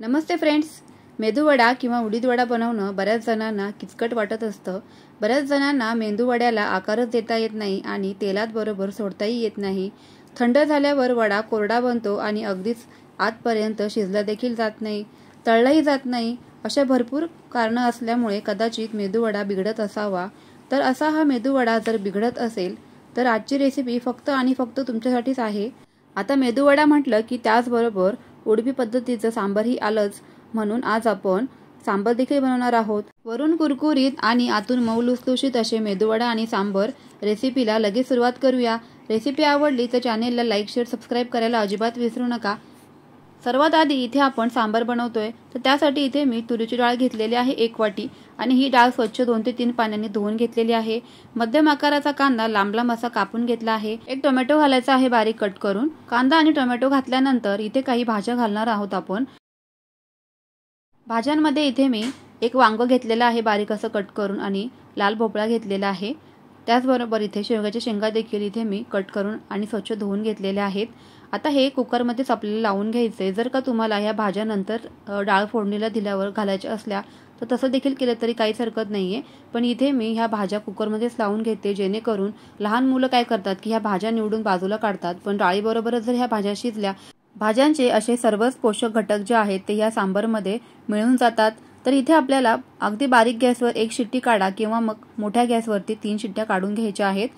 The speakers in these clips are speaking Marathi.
नमस्ते फ्रेंड्स मेदूवडा किंवा उडीदवडा बनवणं बऱ्याच जणांना किचकट वाटत असतं बऱ्याच जणांना मेंदूवड्याला आकारच देता येत नाही आणि तेलात बरोबर सोडताही येत नाही थंड झाल्यावर वडा कोरडा बनतो आणि अगदीच आतपर्यंत शिजला देखील जात नाही तळलाही जात नाही अशा भरपूर कारणं असल्यामुळे कदाचित मेदूवडा बिघडत असावा तर असा हा मेदूवडा जर बिघडत असेल तर आजची रेसिपी फक्त आणि फक्त तुमच्यासाठीच आहे आता मेदूवडा म्हटलं की त्याचबरोबर उडपी पद्धतीचं सांबरही आलंच म्हणून आज आपण सांबर देखील बनवणार आहोत वरून कुरकुरीत आणि आतून मऊ लुसलुशीत असे मेदूवडा आणि सांबर रेसिपीला लगेच सुरुवात करूया रेसिपी आवडली तर चॅनेलला लाईक शेअर सबस्क्राईब करायला अजिबात विसरू नका सर्वात आधी इथे आपण सांबार बनवतोय तर त्यासाठी इथे मी तुरीची डाळ घेतलेली आहे एक वाटी आणि ही डाळ स्वच्छ दोन ते तीन पाण्याने धुवून घेतलेली आहे मध्यम आकाराचा कांदा लांब लांब असा कापून घेतला आहे एक टोमॅटो घालायचा आहे बारीक कट करून कांदा आणि टोमॅटो घातल्यानंतर इथे काही भाज्या घालणार आहोत आपण भाज्यांमध्ये इथे मी एक वांग घेतलेला आहे बारीक असं कट करून आणि लाल भोपळा घेतलेला आहे त्याचबरोबर इथे शेवग्याच्या शेंगा देखील इथे मी कट करून आणि स्वच्छ धुवून घेतलेल्या आहेत आता हे कुकरमध्येच आपल्याला लावून घ्यायचं आहे जर का तुम्हाला ह्या भाज्यानंतर डाळ फोडणीला दिल्यावर घालायच्या असल्या तर तसं देखील केलं तरी काहीच हरकत नाही आहे पण इथे मी ह्या भाज्या कुकरमध्येच लावून घेते जेणेकरून लहान मुलं काय करतात की ह्या भाज्या निवडून बाजूला काढतात पण डाळीबरोबरच जर ह्या भाज्या शिजल्या भाज्यांचे असे सर्वच पोषक घटक जे आहेत ते ह्या सांबरमध्ये मिळून जातात तर इथे आपल्याला अगदी बारीक गॅसवर एक शिट्टी काढा किंवा मग मोठ्या गॅसवरती तीन शिट्ट्या काढून घ्यायच्या आहेत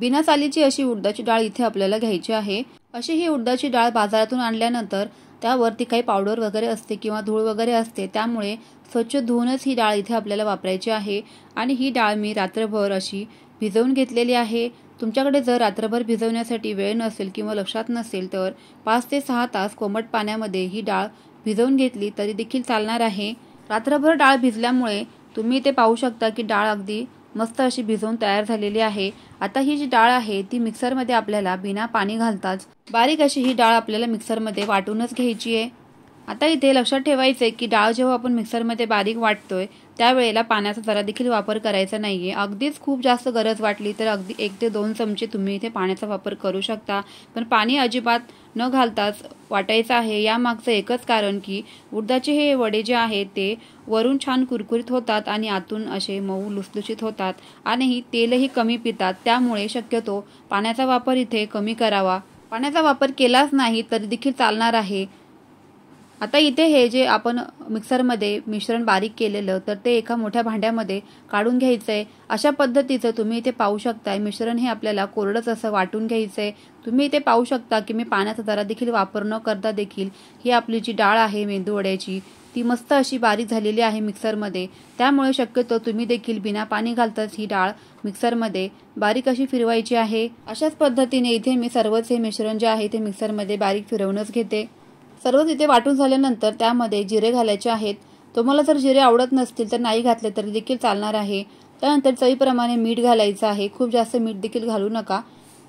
बिना चालीची अशी उडदाची डाळ इथे आपल्याला घ्यायची आहे अशी ही उडदाची डाळ बाजारातून आणल्यानंतर त्यावरती काही पावडर वगैरे असते किंवा धूळ वगैरे असते त्यामुळे स्वच्छ धुवूनच ही डाळ इथे आपल्याला वापरायची आहे आणि ही डाळ मी रात्रभर अशी भिजवून घेतलेली आहे तुमच्याकडे जर रात्रभर भिजवण्यासाठी वेळ नसेल किंवा लक्षात नसेल तर पाच ते सहा तास कोमट पाण्यामध्ये ही डाळ भिजवून घेतली तरी देखील चालणार आहे रात्रभर डाळ भिजल्यामुळे तुम्ही ते पाहू शकता की डाळ अगदी मस्त अशी भिजवून तयार झालेली आहे आता ही जी डाळ आहे ती मिक्सरमध्ये आपल्याला बिना पाणी घालताच बारीक अशी ही डाळ आपल्याला मिक्सरमध्ये वाटूनच घ्यायची आहे आता इथे लक्षात ठेवायचं की डाळ जेव्हा आपण मिक्सरमध्ये बारीक वाटतोय त्यावेळेला पाण्याचा जरा देखील वापर करायचा नाही आहे अगदीच खूप जास्त गरज वाटली तर अगदी एक ते दोन चमचे तुम्ही इथे पाण्याचा वापर करू शकता पण पाणी अजिबात न घालताच वाटायचं आहे यामागचं एकच कारण की उडदाचे हे वडे जे आहेत ते वरून छान कुरकुरीत होतात आणि आतून असे मऊ लुसलुसित होतात आणि तेलही कमी पितात त्यामुळे शक्यतो पाण्याचा वापर इथे कमी करावा पाण्याचा वापर केलाच नाही तरी देखील चालणार आहे आता इथे हे जे आपण मिक्सरमध्ये मिश्रण बारीक केलेलं तर ते एका मोठ्या भांड्यामध्ये काढून घ्यायचं आहे अशा पद्धतीचं तुम्ही इथे पाहू शकताय मिश्रण हे आपल्याला कोरडंच असं वाटून घ्यायचं आहे तुम्ही इथे पाहू शकता की मी पाण्याचा जरा देखील वापर न करता देखील ही आपली जी डाळ आहे मेंदू वड्याची ती मस्त अशी बारीक झालेली आहे मिक्सरमध्ये त्यामुळे शक्यतो तुम्ही देखील बिना पाणी घालताच ही डाळ मिक्सरमध्ये बारीक अशी फिरवायची आहे अशाच पद्धतीने इथे मी सर्वच हे मिश्रण जे आहे ते मिक्सरमध्ये बारीक फिरवूनच घेते सर्व तिथे वाटून झाल्यानंतर त्यामध्ये जिरे घालायचे आहेत तुम्हाला जर जिरे आवडत नसतील तर नाही घातले तरी देखील चालणार आहे त्यानंतर चवीप्रमाणे मीठ घालायचं आहे खूप जास्त मीठ देखील घालू नका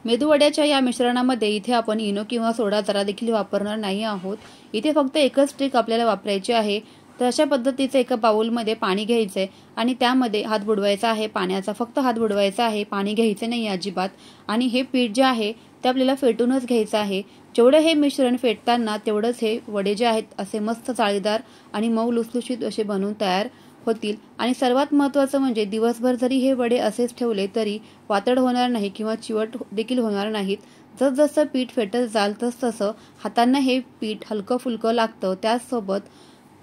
मेदूवड्याच्या या मिश्रणामध्ये इथे आपण इनो किंवा सोडा जरा देखील वापरणार नाही आहोत इथे फक्त एकच ट्रिक आपल्याला वापरायची आहे तर अशा पद्धतीचं एका बाऊलमध्ये पाणी घ्यायचं आहे आणि त्यामध्ये हात बुडवायचा आहे पाण्याचा फक्त हात बुडवायचा आहे पाणी घ्यायचं नाही अजिबात आणि हे पीठ जे आहे ते आपल्याला फेटूनच घ्यायचं आहे जेवढं हे मिश्रण फेटताना तेवढंच हे वडे जे आहेत असे मस्त चाळीदार आणि मऊ लुसलुशीत असे बनवून तयार होतील आणि सर्वात महत्त्वाचं म्हणजे दिवसभर जरी हे वडे असेच ठेवले तरी वातड होणार नाही किंवा चिवट हो- देखील होणार नाहीत जसजसं पीठ फेटत जाल तसतसं हातांना हे पीठ हलकं फुलकं लागतं त्याचसोबत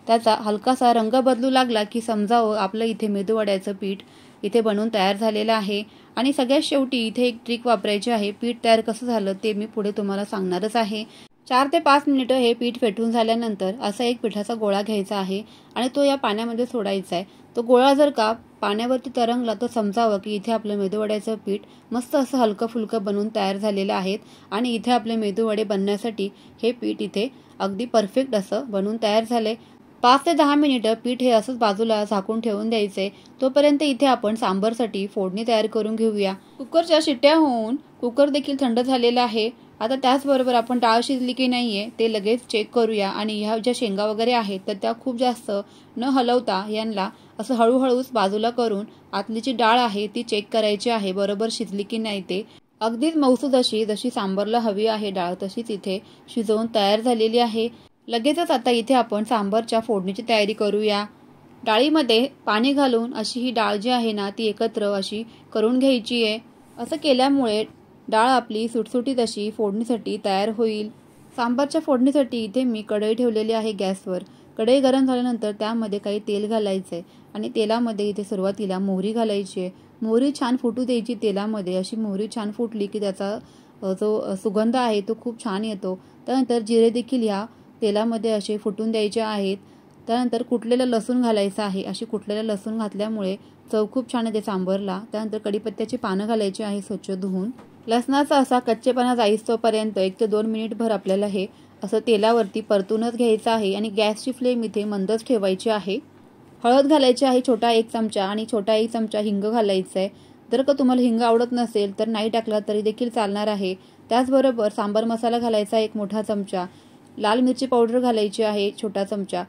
त्याचा हलकासा रंग बदलू लागला की समजावं आपलं इथे मेदूवड्याचं पीठ इथे बनवून तयार झालेला आहे आणि सगळ्यात शेवटी इथे एक ट्रिक वापरायची आहे पीठ तयार कसं झालं ते मी पुढे तुम्हाला सांगणारच आहे चार ते पाच मिनिटं हे पीठ फेटून झाल्यानंतर असा एक पिठाचा गोळा घ्यायचा आहे आणि तो या पाण्यामध्ये सोडायचा आहे तो गोळा जर का पाण्यावरती तरंगला तर समजावं की इथे आपलं मेदूवड्याचं पीठ मस्त असं हलकं फुलकं बनवून तयार झालेलं आहेत आणि इथे आपले मेदूवडे बनण्यासाठी हे पीठ इथे अगदी परफेक्ट असं बनवून तयार झाले पाच ते दहा मिनिटं पीठ हे असंच बाजूला झाकून ठेवून द्यायचे तोपर्यंत इथे आपण सांबरसाठी फोडणी तयार करून घेऊया कुकरच्या शिट्ट्या होऊन कुकर देखील थंड झालेला आहे आता त्याचबरोबर आपण डाळ शिजली की नाही आहे ते लगेच चेक करूया आणि ह्या ज्या शेंगा वगैरे आहेत तर त्या खूप जास्त न हलवता यांना असं हळूहळूच बाजूला करून आतली जी डाळ आहे ती चेक करायची आहे बरोबर शिजली की नाही ते अगदीच मौसूद अशी जशी सांबरला हवी आहे डाळ तशीच इथे शिजवून तयार झालेली आहे लगेचच आता इथे आपण सांबरच्या फोडणीची तयारी करूया डाळीमध्ये पाणी घालून अशी ही डाळ जी आहे ना ती एकत्र अशी करून घ्यायची आहे असं केल्यामुळे डाळ आपली सुटसुटीत अशी फोडणीसाठी तयार होईल सांबारच्या फोडणीसाठी इथे मी कढई ठेवलेली आहे गॅसवर कढई गरम झाल्यानंतर त्यामध्ये काही तेल घालायचं आहे आणि तेलामध्ये इथे सुरुवातीला मोहरी घालायची आहे मोहरी छान फुटू द्यायची तेलामध्ये अशी मोहरी छान फुटली की त्याचा जो सुगंध आहे तो खूप छान येतो त्यानंतर जिरे देखील ह्या तेलामध्ये असे फुटून द्यायचे आहेत त्यानंतर कुठलेलं लसूण घालायचं आहे अशी कुठलेलं लसूण घातल्यामुळे चव खूप छान येते सांबरला त्यानंतर कडीपत्त्याची पानं घालायची आहे स्वच्छ धुवून लसणाचा असा कच्चेपणा जाईस तोपर्यंत एक ते दोन मिनिटभर आपल्याला हे असं तेलावरती परतूनच घ्यायचं आहे आणि गॅसची फ्लेम इथे मंदच ठेवायची आहे हळद घालायची आहे छोटा एक चमचा आणि छोटा एक चमचा हिंग घालायचा आहे जर का तुम्हाला हिंग आवडत नसेल तर नाही टाकला तरी देखील चालणार आहे त्याचबरोबर सांबर मसाला घालायचा एक मोठा चमचा लाल मिरची पावडर घालायची आहे छोटा चमचा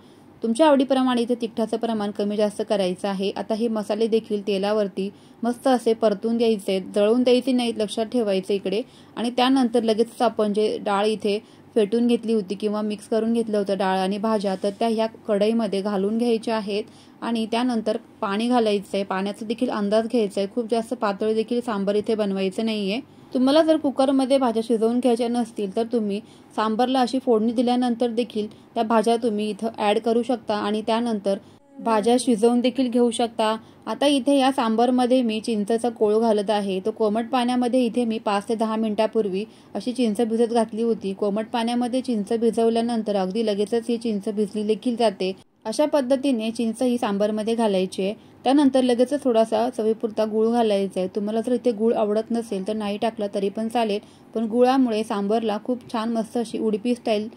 तुमच्या आवडीप्रमाणे इथे तिखटाचं प्रमाण कमी जास्त करायचं आहे आता हे मसाले देखील तेलावरती मस्त असे परतून घ्यायचे जळवून द्यायचे नाहीत लक्षात ठेवायचे इकडे आणि त्यानंतर लगेचच आपण जे डाळ इथे फेटून घेतली होती किंवा मिक्स करून घेतलं होतं डाळ आणि भाज्या तर त्या ह्या कढईमध्ये घालून घ्यायच्या आहेत आणि त्यानंतर पाणी घालायचं आहे पाण्याचा देखील अंदाज घ्यायचा आहे खूप जास्त पातळी देखील सांबर इथे बनवायचं नाही आहे तुम्हाला जर कुकरमध्ये भाज्या शिजवून घ्यायच्या नसतील तर तुम्ही सांबरला अशी फोडणी दिल्यानंतर देखील त्या भाज्या तुम्ही इथं ऍड करू शकता आणि त्यानंतर भाज्या शिजवून देखील घेऊ शकता आता इथे या सांबरमध्ये मी चिंचचा कोळ घालत आहे तो कोमट पाण्यामध्ये इथे मी पाच ते दहा मिनिटापूर्वी अशी चिंच भिजत घातली होती कोमट पाण्यामध्ये चिंच भिजवल्यानंतर अगदी लगेचच ही चिंच भिजली देखील जाते अशा पद्धतीने चिंच ही सांबारमध्ये घालायची आहे त्यानंतर लगेच थोडासा चवीपुरता गूळ घालायचा आहे तुम्हाला जर इथे गूळ आवडत नसेल तर नाही टाकला तरी पण चालेल पण गुळामुळे सांबरला खूप छान मस्त अशी उडपी स्टाईल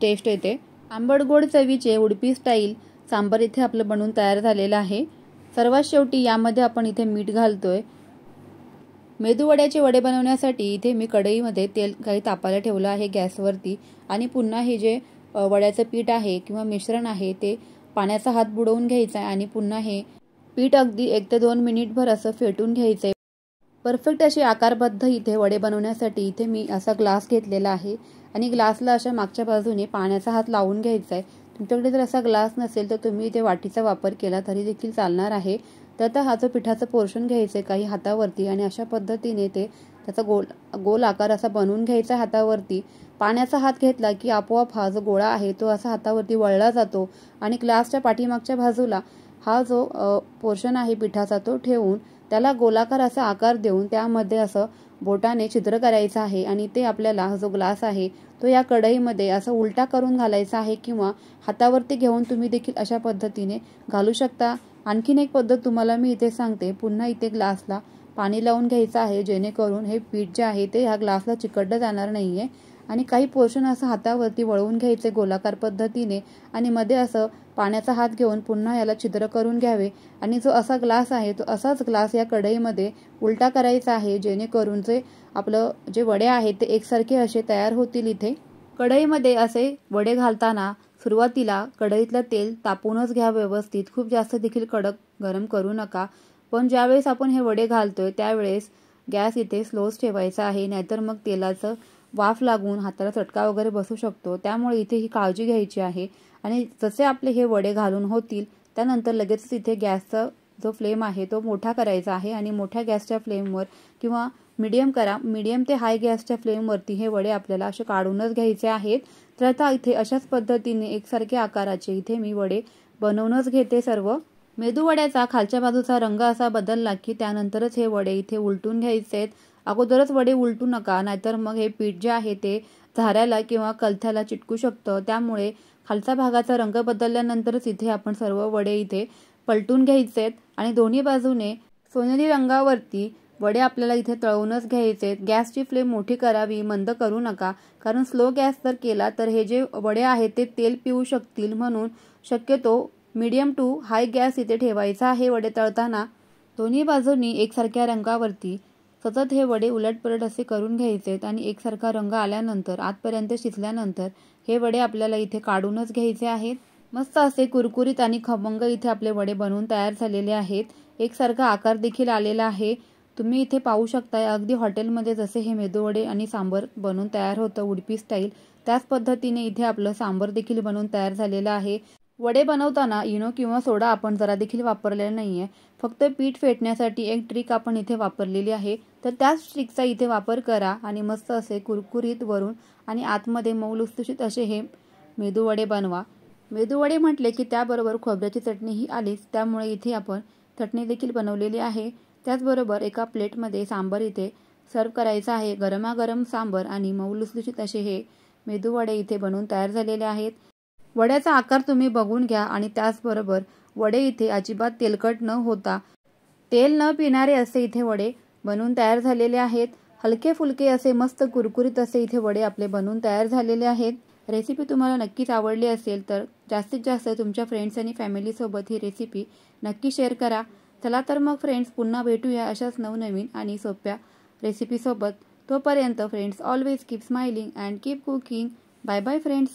टेस्ट येते आंबट गोड चवीचे उडपी स्टाईल सांबार इथे आपलं बनवून तयार झालेलं आहे सर्वात शेवटी यामध्ये आपण इथे मीठ घालतोय मेदूवड्याचे वडे बनवण्यासाठी इथे मी कढईमध्ये तेल काही तापायला ठेवलं आहे गॅसवरती आणि पुन्हा हे जे वड्याचं पीठ आहे किंवा मिश्रण आहे ते पाण्याचा हात बुडवून घ्यायचा आहे आणि पुन्हा हे पीठ अगदी एक ते दोन मिनिटभर असं फेटून घ्यायचं आहे परफेक्ट अशी आकारबद्ध इथे वडे बनवण्यासाठी इथे मी असा ग्लास घेतलेला आहे आणि ग्लासला अशा मागच्या बाजूने पाण्याचा हात लावून घ्यायचा आहे तुमच्याकडे जर असा ग्लास नसेल तर तुम्ही इथे वाटीचा वापर केला तरी देखील चालणार आहे तर आता हा जो पिठाचं पोर्शन घ्यायचं आहे काही हातावरती आणि अशा पद्धतीने ते त्याचा गोल गोल आकार असा बनवून घ्यायचा हातावरती पाण्याचा हात घेतला की आपोआप हा जो गोळा आहे तो असा हातावरती वळला जातो आणि ग्लासच्या पाठीमागच्या बाजूला हा जो पोर्शन आहे पिठाचा तो ठेवून त्याला गोलाकार असा आकार देऊन त्यामध्ये असं बोटाने छिद्र करायचं आहे आणि ते आपल्याला जो ग्लास आहे तो या कढईमध्ये असं उलटा करून घालायचा आहे किंवा हातावरती घेऊन तुम्ही देखील अशा पद्धतीने घालू शकता आणखीन एक पद्धत तुम्हाला मी इथे सांगते पुन्हा इथे ग्लासला पाणी लावून घ्यायचं आहे जेणेकरून हे पीठ जे आहे ते ह्या ग्लासला चिकटलं जाणार नाही आहे आणि काही पोर्शन असं हातावरती वळवून घ्यायचे गोलाकार पद्धतीने आणि मध्ये असं पाण्याचा हात घेऊन पुन्हा याला छिद्र करून घ्यावे आणि जो असा ग्लास आहे तो असाच ग्लास या कढईमध्ये उलटा करायचा आहे जेणेकरून जे आपलं जे वडे आहेत ते एकसारखे असे तयार होतील इथे कढईमध्ये असे वडे घालताना सुरुवातीला कढईतलं तेल तापूनच घ्या व्यवस्थित खूप जास्त देखील कडक गरम करू नका पण ज्यावेळेस आपण हे वडे घालतोय त्यावेळेस गॅस इथे स्लोच ठेवायचा आहे नाहीतर मग तेलाचं वाफ लागून हाताला चटका वगैरे बसू शकतो त्यामुळे इथे ही काळजी घ्यायची आहे आणि जसे आपले हे वडे घालून होतील त्यानंतर लगेच इथे गॅसचा जो फ्लेम आहे तो मोठा करायचा आहे आणि मोठ्या गॅसच्या फ्लेमवर किंवा मीडियम करा मीडियम ते हाय गॅसच्या फ्लेमवरती हे वडे आपल्याला असे काढूनच घ्यायचे आहेत तर आता इथे अशाच पद्धतीने एकसारखे आकाराचे इथे मी वडे बनवूनच घेते सर्व मेदू वड्याचा खालच्या बाजूचा रंग असा बदलला की त्यानंतरच हे वडे इथे उलटून घ्यायचे आहेत अगोदरच वडे उलटू नका नाहीतर मग हे पीठ जे आहे ते झाऱ्याला किंवा कलथ्याला चिटकू शकतं त्यामुळे खालचा भागाचा रंग बदलल्यानंतरच इथे आपण सर्व वडे इथे पलटून घ्यायचेत आणि दोन्ही बाजूने सोनेरी रंगावरती वडे आपल्याला इथे तळवूनच घ्यायचे गॅसची फ्लेम मोठी करावी मंद करू नका कारण स्लो गॅस जर केला तर हे जे वडे आहेत ते तेल पिऊ शकतील म्हणून शक्यतो मीडियम टू हाय गॅस इथे ठेवायचा आहे वडे तळताना दोन्ही बाजूनी एकसारख्या रंगावरती सतत हे वडे उलटपलट असे करून घ्यायचेत आणि एकसारखा रंग आल्यानंतर आतपर्यंत शिजल्यानंतर हे वडे आपल्याला इथे काढूनच घ्यायचे आहेत मस्त असे कुरकुरीत आणि खमंग इथे आपले वडे बनवून तयार झालेले आहेत एकसारखा आकार देखील आलेला आहे तुम्ही इथे पाहू शकताय अगदी हॉटेलमध्ये जसे हे मेदू वडे आणि सांबर बनवून तयार होतं उडपी स्टाईल त्याच पद्धतीने इथे आपलं सांबर देखील बनवून तयार झालेलं आहे वडे बनवताना इनो किंवा सोडा आपण जरा देखील वापरलेला नाही आहे फक्त पीठ फेटण्यासाठी एक ट्रिक आपण इथे वापरलेली आहे तर त्याच ट्रिकचा इथे वापर करा आणि मस्त असे कुरकुरीत वरून आणि आतमध्ये मऊ लुसलुशीत असे हे मेदू वडे बनवा मेदू वडे म्हटले की त्याबरोबर खोबऱ्याची चटणी ही आलीच त्यामुळे इथे आपण चटणी देखील बनवलेली आहे त्याचबरोबर एका प्लेटमध्ये सांबर इथे सर्व करायचं आहे गरमागरम सांबर आणि मऊ लुसलुशीत असे हे मेदूवडे इथे बनवून तयार झालेले आहेत वड्याचा आकार तुम्ही बघून घ्या आणि त्याचबरोबर वडे इथे अजिबात तेलकट न होता तेल न पिणारे असे इथे वडे बनवून तयार झालेले आहेत हलके फुलके असे मस्त कुरकुरीत असे इथे वडे आपले बनवून तयार झालेले आहेत रेसिपी तुम्हाला नक्कीच आवडली असेल तर जास्तीत जास्त तुमच्या फ्रेंड्स आणि फॅमिलीसोबत ही रेसिपी नक्की शेअर करा चला तर मग फ्रेंड्स पुन्हा भेटूया अशाच नवनवीन आणि सोप्या रेसिपीसोबत तोपर्यंत friends always keep smiling and keep cooking bye bye friends